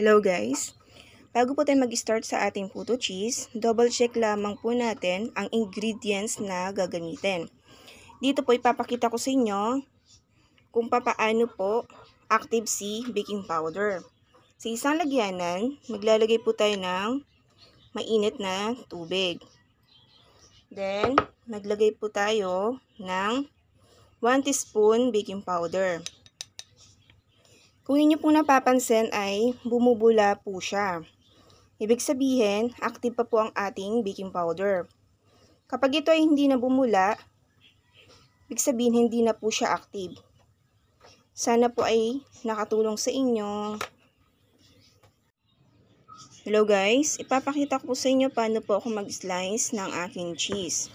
Hello guys! Bago po tayo mag-start sa ating puto cheese, double check lamang po natin ang ingredients na gagamitin. Dito po ipapakita ko sa inyo kung papaano po active C baking powder. Sa isang lagyanan, maglalagay po tayo ng mainit na tubig. Then, maglagay po tayo ng 1 teaspoon baking powder. Kung inyo pong napapansin ay bumubula po siya. Ibig sabihin, active pa po ang ating baking powder. Kapag ito ay hindi na bumula, ibig sabihin hindi na po siya active. Sana po ay nakatulong sa inyo. Hello guys, ipapakita ko sa inyo paano po ako mag-slice ng aking cheese.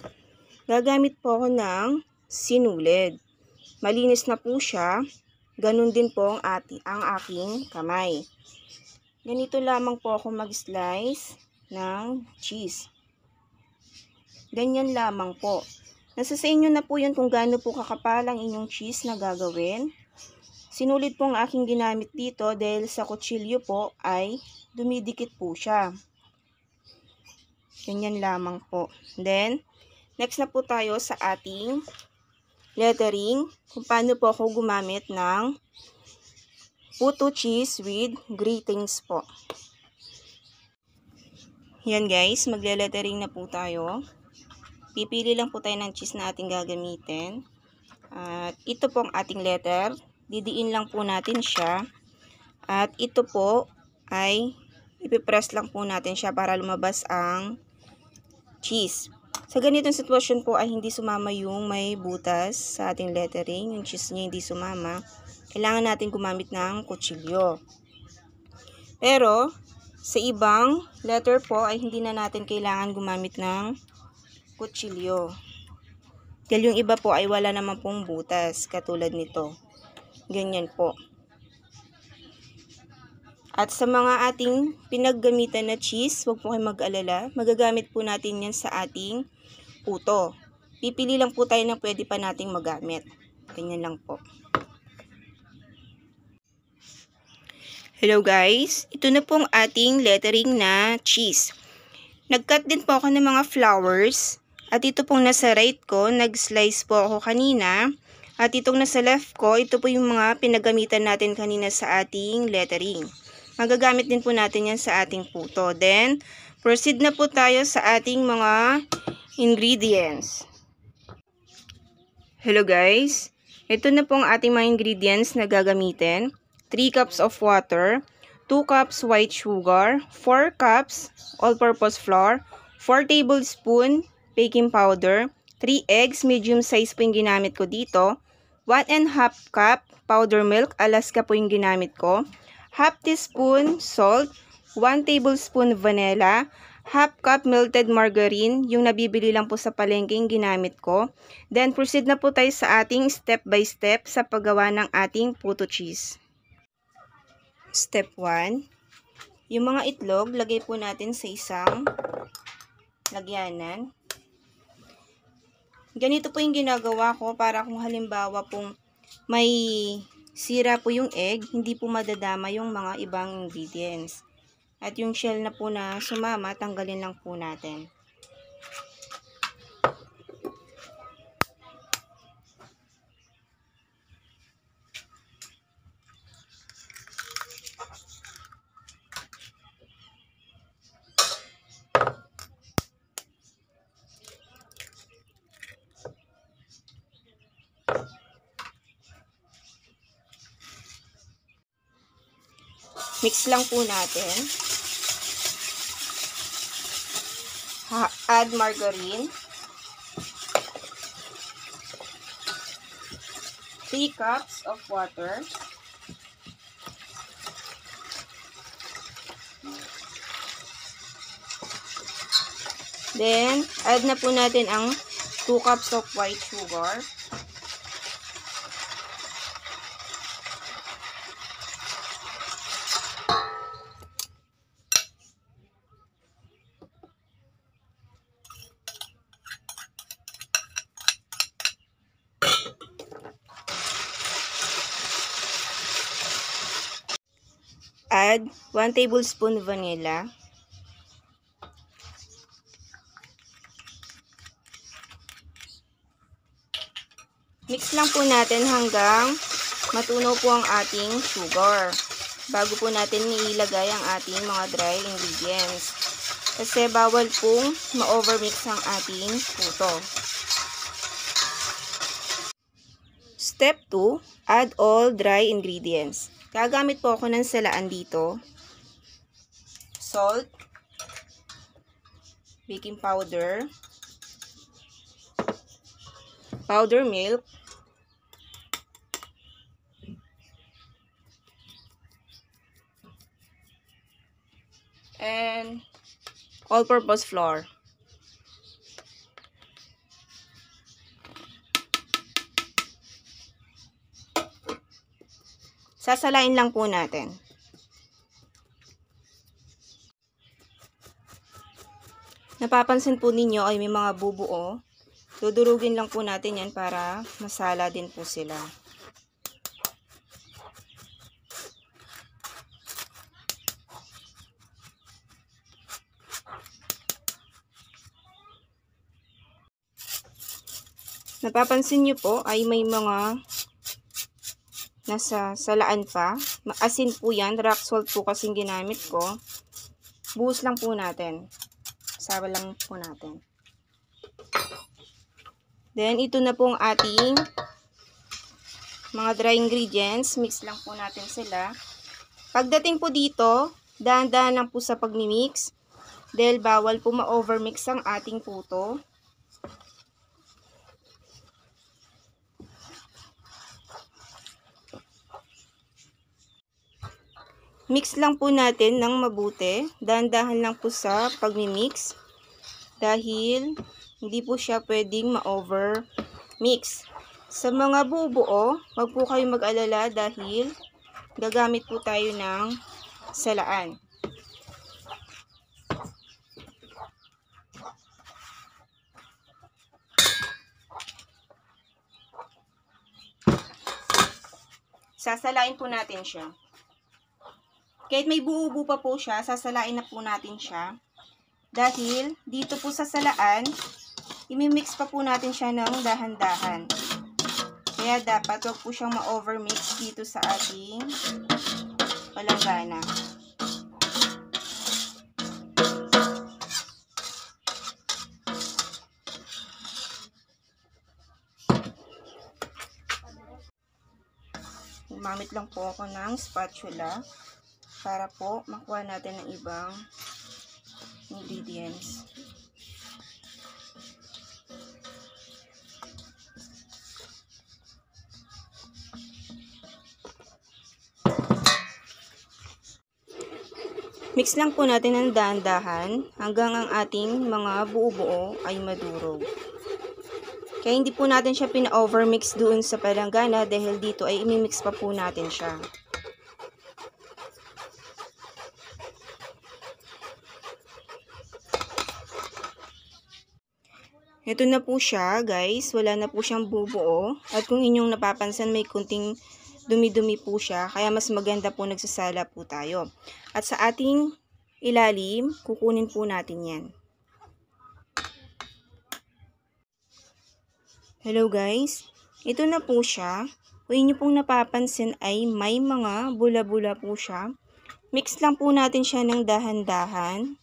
Gagamit po ako ng sinulid. Malinis na po siya. Ganun din po ang, ati, ang aking kamay. Ganito lamang po ako mag-slice ng cheese. Ganyan lamang po. Nasa sa inyo na po yun kung gaano po kakapal ang inyong cheese na gagawin. Sinulit po ang aking ginamit dito dahil sa kutsilyo po ay dumidikit po siya. Ganyan lamang po. Then, next na po tayo sa ating lettering kung paano po ako gumamit ng puto cheese with greetings po. Yan guys, magle-lettering na po tayo. Pipili lang po tayo ng cheese na ating gagamitin. At ito po ang ating letter. Didiin lang po natin siya. At ito po ay ipipress lang po natin siya para lumabas ang cheese. Sa ganitong sitwasyon po ay hindi sumama yung may butas sa ating lettering, yung cheese niya hindi sumama, kailangan natin gumamit ng kutsilyo. Pero, sa ibang letter po ay hindi na natin kailangan gumamit ng kutsilyo. Dahil yung iba po ay wala naman pong butas, katulad nito. Ganyan po. At sa mga ating pinaggamitan na cheese, huwag po kayong mag-alala. Magagamit po natin yan sa ating puto. Pipili lang po tayo ng pwede pa nating magamit. Ganyan lang po. Hello guys, ito na pong ating lettering na cheese. Nag-cut din po ako ng mga flowers. At ito pong nasa right ko, nag-slice po ako kanina. At itong nasa left ko, ito po yung mga pinagamitan natin kanina sa ating lettering. Magagamit din po natin yan sa ating puto. Then, proceed na po tayo sa ating mga ingredients. Hello guys! Ito na po ang ating mga ingredients na gagamitin. 3 cups of water, 2 cups white sugar, 4 cups all-purpose flour, 4 tablespoon baking powder, 3 eggs, medium size po yung ginamit ko dito, 1 and half cup powder milk, Alaska po yung ginamit ko, half teaspoon salt, 1 tablespoon vanilla, half cup melted margarine, yung nabibili lang po sa palengke yung ginamit ko. Then proceed na po tayo sa ating step by step sa paggawa ng ating puto cheese. Step 1, yung mga itlog, lagay po natin sa isang lagyanan. Ganito po yung ginagawa ko para kung halimbawa pong may sira po yung egg, hindi po madadama yung mga ibang ingredients. At yung shell na po na sumama, tanggalin lang po natin. Mix lang po natin. Ha add margarine. 3 cups of water. Then, add na po natin ang 2 cups of white sugar. 1 tablespoon vanilla, Mix lang po natin hanggang matunaw po ang ating sugar bago po natin niilagay ang ating mga dry ingredients. Kasi bawal pong ma-overmix ang ating puto. Step 2, add all dry ingredients. Gagamit po ako ng salaan dito salt, baking powder, powder milk, and all-purpose flour. Sasalain lang po natin. Napapansin po ninyo ay may mga bubuo. Dudurugin lang po natin yan para masala din po sila. Napapansin nyo po ay may mga nasa salaan pa. Asin po yan. Rock salt po kasing ginamit ko. Buhos lang po natin. Sawa lang po natin. Then, ito na pong ating mga dry ingredients. Mix lang po natin sila. Pagdating po dito, dahan-dahan lang po sa pagmimix. Dahil bawal po ma-overmix ang ating puto. Mix lang po natin ng mabuti. Dahan-dahan lang po sa pagmimix. Dahil hindi po siya pwedeng ma-over mix. Sa mga bubuo, wag po kayo mag-alala dahil gagamit po tayo ng salaan. Sasalain po natin siya. Kahit may buo-buo pa po siya, sasalain na po natin siya. Dahil dito po sa salaan, imimix pa po natin siya ng dahan-dahan. Kaya dapat wag po siyang ma-overmix dito sa ating palanggana. Gumamit lang po ako ng spatula para po makuha natin ang ibang ingredients. Mix lang po natin ng dahan-dahan hanggang ang ating mga buo-buo ay madurog. Kaya hindi po natin siya pina-overmix doon sa palanggana dahil dito ay imimix pa po natin siya. Ito na po siya guys, wala na po siyang bubuo. At kung inyong napapansin, may kunting dumi-dumi po siya, kaya mas maganda po nagsasala po tayo. At sa ating ilalim, kukunin po natin yan. Hello guys, ito na po siya. Kung inyo pong napapansin ay may mga bula-bula po siya. Mix lang po natin siya ng dahan-dahan.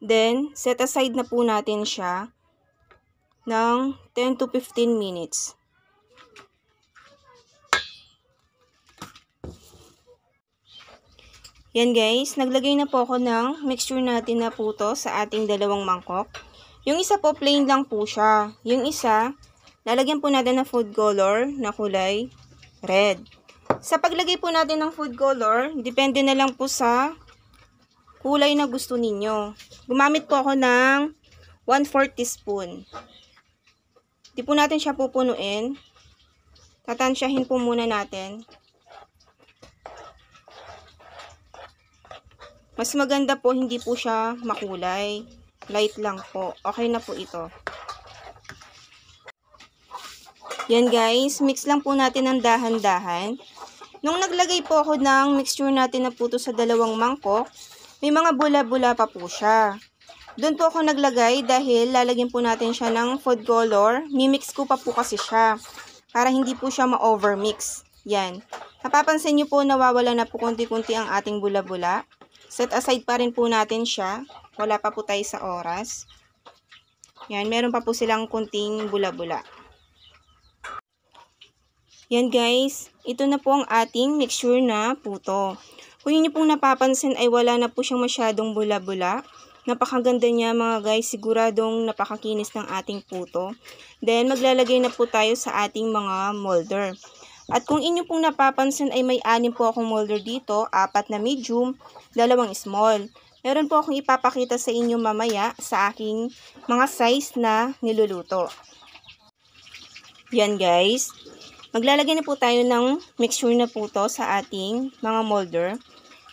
Then, set aside na po natin siya ng 10 to 15 minutes. Yan guys, naglagay na po ako ng mixture natin na puto sa ating dalawang mangkok. Yung isa po plain lang po siya. Yung isa, lalagyan po natin ng food color na kulay red. Sa paglagay po natin ng food color, depende na lang po sa kulay na gusto ninyo. Gumamit po ako ng 1/4 teaspoon. Di po natin siya pupunuin. Tatansyahin po muna natin. Mas maganda po, hindi po siya makulay. Light lang po. Okay na po ito. Yan guys, mix lang po natin ng dahan-dahan. Nung naglagay po ako ng mixture natin na puto sa dalawang mangkok, may mga bula-bula pa po siya. Doon po ako naglagay dahil lalagyan po natin siya ng food color. Mimix ko pa po kasi siya para hindi po siya ma-overmix. Yan. Napapansin niyo po nawawala na po konti-kunti ang ating bula-bula. Set aside pa rin po natin siya. Wala pa po tayo sa oras. Yan, meron pa po silang kunting bula-bula. Yan guys, ito na po ang ating mixture na puto. Kung yun pong napapansin ay wala na po siyang masyadong bula-bula. Napakaganda niya mga guys, siguradong napakakinis ng ating puto. Then maglalagay na po tayo sa ating mga molder. At kung inyo pong napapansin ay may anim po akong molder dito, apat na medium, dalawang small. Meron po akong ipapakita sa inyo mamaya sa aking mga size na niluluto. Yan guys. Maglalagay na po tayo ng mixture na puto sa ating mga molder.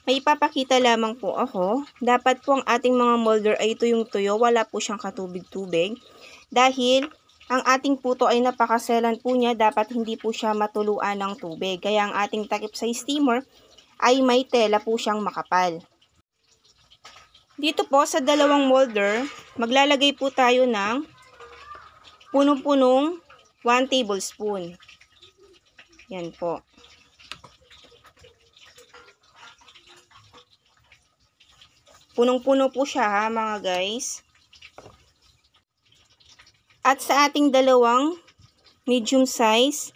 May ipapakita lamang po ako. Dapat po ang ating mga molder ay ito yung tuyo Wala po siyang katubig-tubig. Dahil ang ating puto ay napakaselan po niya. Dapat hindi po siya matuluan ng tubig. Kaya ang ating takip sa steamer ay may tela po siyang makapal. Dito po sa dalawang molder, maglalagay po tayo ng punong-punong 1 tablespoon. Yan po. Punong-puno po siya ha mga guys. At sa ating dalawang medium size,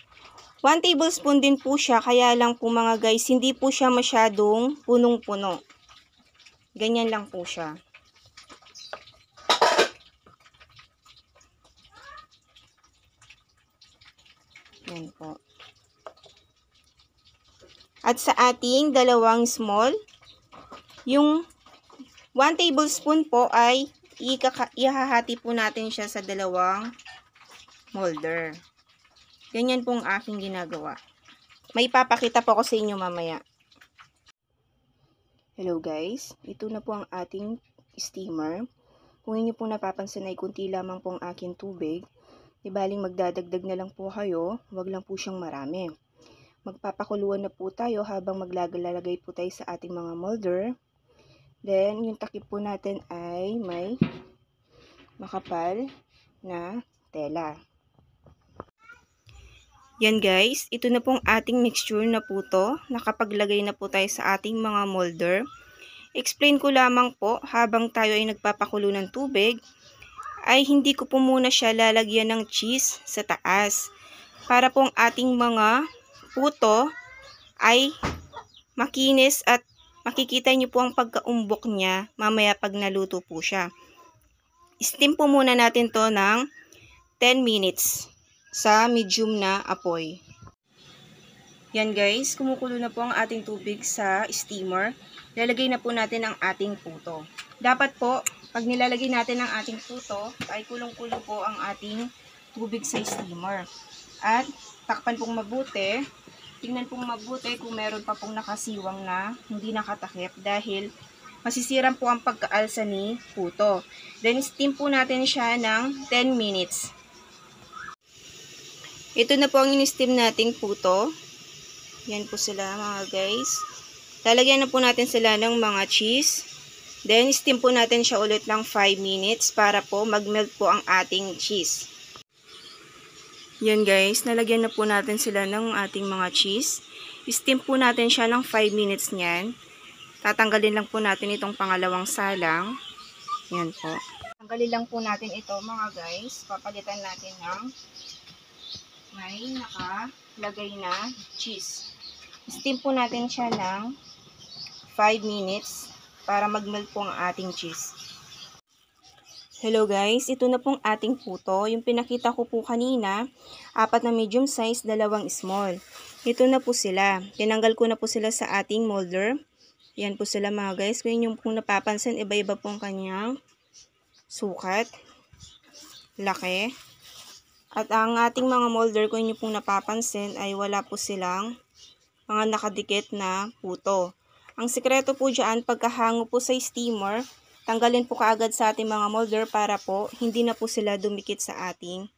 1 tablespoon din po siya kaya lang po mga guys hindi po siya masyadong punong-puno. Ganyan lang po siya. Yan po. At sa ating dalawang small, yung 1 tablespoon po ay ihahati po natin siya sa dalawang molder. Ganyan pong aking ginagawa. May papakita po ko sa inyo mamaya. Hello guys, ito na po ang ating steamer. Kung inyo po napapansin ay kunti lamang po ang aking tubig. Ibaling magdadagdag na lang po kayo, wag lang po siyang marami. Magpapakuluan na po tayo habang maglagalagay po tayo sa ating mga molder. Then, yung takip po natin ay may makapal na tela. Yan guys, ito na pong ating mixture na po to. Nakapaglagay na po tayo sa ating mga molder. Explain ko lamang po, habang tayo ay nagpapakulo ng tubig, ay hindi ko po muna siya lalagyan ng cheese sa taas. Para pong ating mga puto ay makinis at Makikita niyo po ang pagkaumbok niya mamaya pag naluto po siya. Steam po muna natin to ng 10 minutes sa medium na apoy. Yan guys, kumukulo na po ang ating tubig sa steamer. Lalagay na po natin ang ating puto. Dapat po, pag nilalagay natin ang ating puto, ay kulong-kulo po ang ating tubig sa steamer. At takpan pong mabuti tingnan pong mabuti kung meron pa pong nakasiwang na hindi nakatakip dahil masisiram po ang pagkaalsa ni puto. Then steam po natin siya ng 10 minutes. Ito na po ang in-steam nating puto. Yan po sila mga guys. Lalagyan na po natin sila ng mga cheese. Then steam po natin siya ulit ng 5 minutes para po mag-melt po ang ating cheese. Yan guys, nalagyan na po natin sila ng ating mga cheese. Steam po natin siya ng 5 minutes niyan. Tatanggalin lang po natin itong pangalawang salang. Yan po. Tanggalin lang po natin ito mga guys. Papalitan natin ng may nakalagay na cheese. Steam po natin siya ng 5 minutes para magmelt po ang ating cheese. Hello guys, ito na pong ating puto. Yung pinakita ko po kanina, apat na medium size, dalawang small. Ito na po sila. Tinanggal ko na po sila sa ating molder. Yan po sila mga guys. Kung yung pong napapansin, iba-iba po ang kanyang sukat, laki. At ang ating mga molder, kung inyo pong napapansin, ay wala po silang mga nakadikit na puto. Ang sikreto po dyan, pagkahango po sa steamer, tanggalin po kaagad sa ating mga molder para po hindi na po sila dumikit sa ating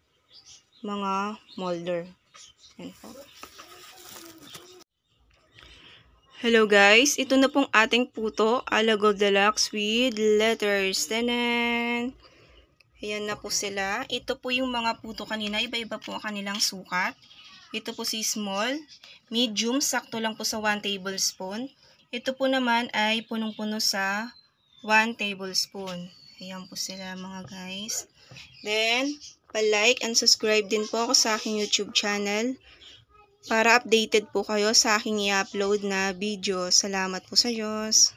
mga molder. po. Hello guys, ito na pong ating puto, Alago Deluxe with letters. Tanan! Ayan na po sila. Ito po yung mga puto kanina, iba-iba po ang kanilang sukat. Ito po si small, medium, sakto lang po sa 1 tablespoon. Ito po naman ay punong-puno sa 1 tablespoon. Ayan po sila mga guys. Then, palike and subscribe din po ako sa aking YouTube channel para updated po kayo sa aking i-upload na video. Salamat po sa Diyos.